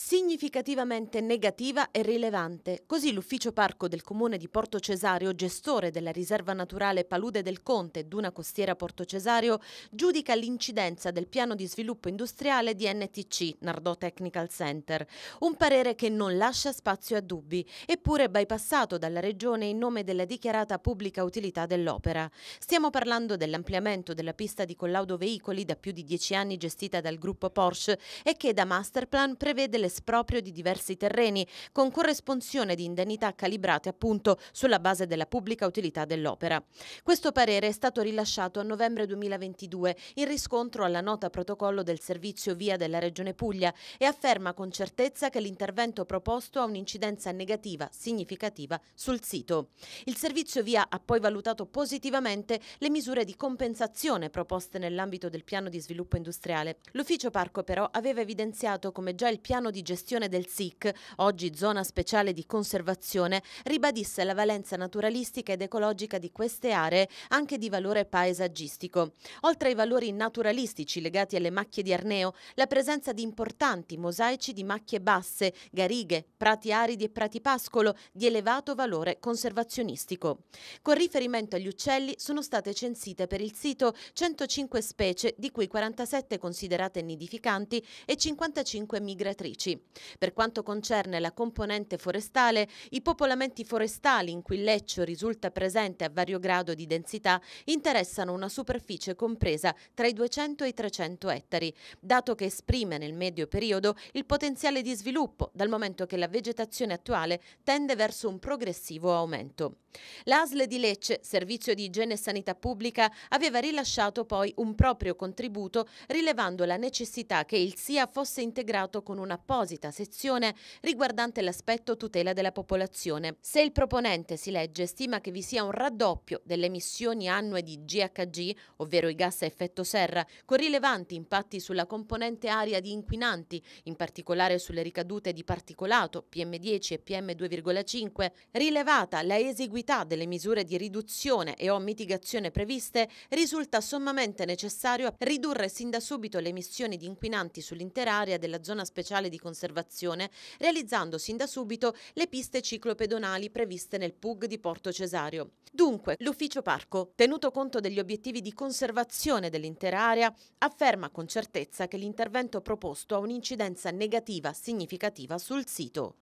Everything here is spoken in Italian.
significativamente negativa e rilevante. Così l'ufficio parco del comune di Porto Cesario, gestore della riserva naturale Palude del Conte e Duna Costiera Porto Cesario, giudica l'incidenza del piano di sviluppo industriale di NTC, Nardò Technical Center. Un parere che non lascia spazio a dubbi, eppure bypassato dalla regione in nome della dichiarata pubblica utilità dell'opera. Stiamo parlando dell'ampliamento della pista di collaudo veicoli da più di dieci anni gestita dal gruppo Porsche e che da Masterplan prevede le l'esproprio di diversi terreni, con corresponsione di indennità calibrate appunto sulla base della pubblica utilità dell'opera. Questo parere è stato rilasciato a novembre 2022 in riscontro alla nota protocollo del servizio via della Regione Puglia e afferma con certezza che l'intervento proposto ha un'incidenza negativa significativa sul sito. Il servizio via ha poi valutato positivamente le misure di compensazione proposte nell'ambito del piano di sviluppo industriale. L'ufficio parco però aveva evidenziato come già il piano di di gestione del SIC, oggi zona speciale di conservazione, ribadisse la valenza naturalistica ed ecologica di queste aree, anche di valore paesaggistico. Oltre ai valori naturalistici legati alle macchie di Arneo, la presenza di importanti mosaici di macchie basse, garighe, prati aridi e prati pascolo di elevato valore conservazionistico. Con riferimento agli uccelli sono state censite per il sito 105 specie, di cui 47 considerate nidificanti e 55 migratrici 2012. Per quanto concerne la componente forestale, i popolamenti forestali in cui il Leccio risulta presente a vario grado di densità interessano una superficie compresa tra i 200 e i 300 ettari, dato che esprime nel medio periodo il potenziale di sviluppo, dal momento che la vegetazione attuale tende verso un progressivo aumento. L'ASL di Lecce, Servizio di Igiene e Sanità Pubblica, aveva rilasciato poi un proprio contributo rilevando la necessità che il SIA fosse integrato con una un'apposita sezione riguardante l'aspetto tutela della popolazione. Se il proponente, si legge, stima che vi sia un raddoppio delle emissioni annue di GHG, ovvero i gas a effetto serra, con rilevanti impatti sulla componente aria di inquinanti, in particolare sulle ricadute di particolato PM10 e PM2,5, rilevata la esiguità delle misure di riduzione e o mitigazione previste, risulta sommamente necessario ridurre sin da subito le emissioni di inquinanti sull'intera area della zona speciale di di conservazione, realizzando sin da subito le piste ciclopedonali previste nel PUG di Porto Cesario. Dunque, l'Ufficio Parco, tenuto conto degli obiettivi di conservazione dell'intera area, afferma con certezza che l'intervento proposto ha un'incidenza negativa significativa sul sito.